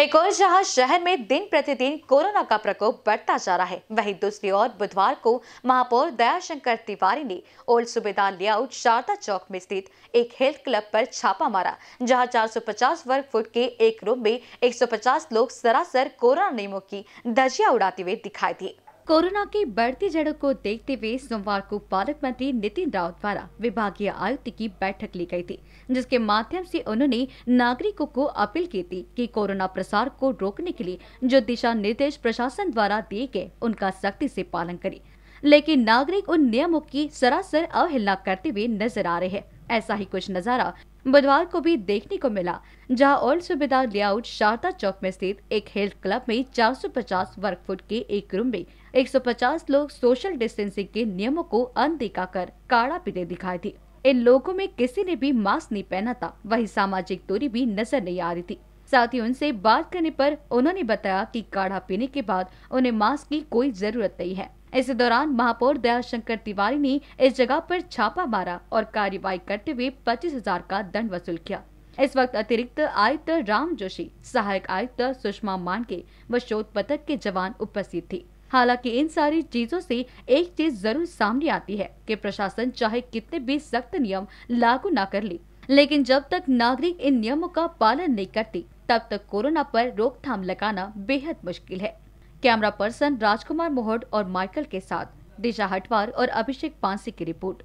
एक और जहां शहर में दिन प्रतिदिन कोरोना का प्रकोप बढ़ता जा रहा है वहीं दूसरी ओर बुधवार को महापौर दयाशंकर तिवारी ने ओल्ड सुबेदार लेआउट शारदा चौक में स्थित एक हेल्थ क्लब पर छापा मारा जहां 450 वर्ग फुट के एक रूम में 150 लोग सरासर कोरोना नियमों की धजिया उड़ाते हुए दिखाई दिए कोरोना की बढ़ती जड़ों को देखते हुए सोमवार को पालक मंत्री नितिन राउत द्वारा विभागीय आयुक्त की बैठक ली गई थी जिसके माध्यम से उन्होंने नागरिकों को अपील की थी कि कोरोना प्रसार को रोकने के लिए जो दिशा निर्देश प्रशासन द्वारा दिए गए उनका सख्ती से पालन करें लेकिन नागरिक उन नियमों की सरासर अवहेलना करते हुए नजर आ रहे हैं ऐसा ही कुछ नजारा बुधवार को भी देखने को मिला जहां ओल्ड सुबेदार लेआउट शारदा चौक में स्थित एक हेल्थ क्लब में 450 वर्ग फुट के एक रूम में 150 लोग सोशल डिस्टेंसिंग के नियमों को अनदेखा कर काढ़ा पीते दिखाई थी इन लोगों में किसी ने भी मास्क नहीं पहना था वही सामाजिक दूरी भी नजर नहीं आ रही थी साथ ही उनसे बात करने पर उन्होंने बताया कि काढ़ा पीने के बाद उन्हें मास्क की कोई जरूरत नहीं है इस दौरान महापौर दयाशंकर तिवारी ने इस जगह पर छापा मारा और कार्यवाही करते हुए पच्चीस हजार का दंड वसूल किया इस वक्त अतिरिक्त आयुक्त राम जोशी सहायक आयुक्त सुषमा मानके व शोध पथक के जवान उपस्थित थे हालांकि इन सारी चीजों से एक चीज जरूर सामने आती है कि प्रशासन चाहे कितने भी सख्त नियम लागू न कर ले लेकिन जब तक नागरिक इन नियमों का पालन नहीं करते तब तक कोरोना पर रोकथाम लगाना बेहद मुश्किल है कैमरा पर्सन राजकुमार मोहट और माइकल के साथ दिशा हटवार और अभिषेक पांसी की रिपोर्ट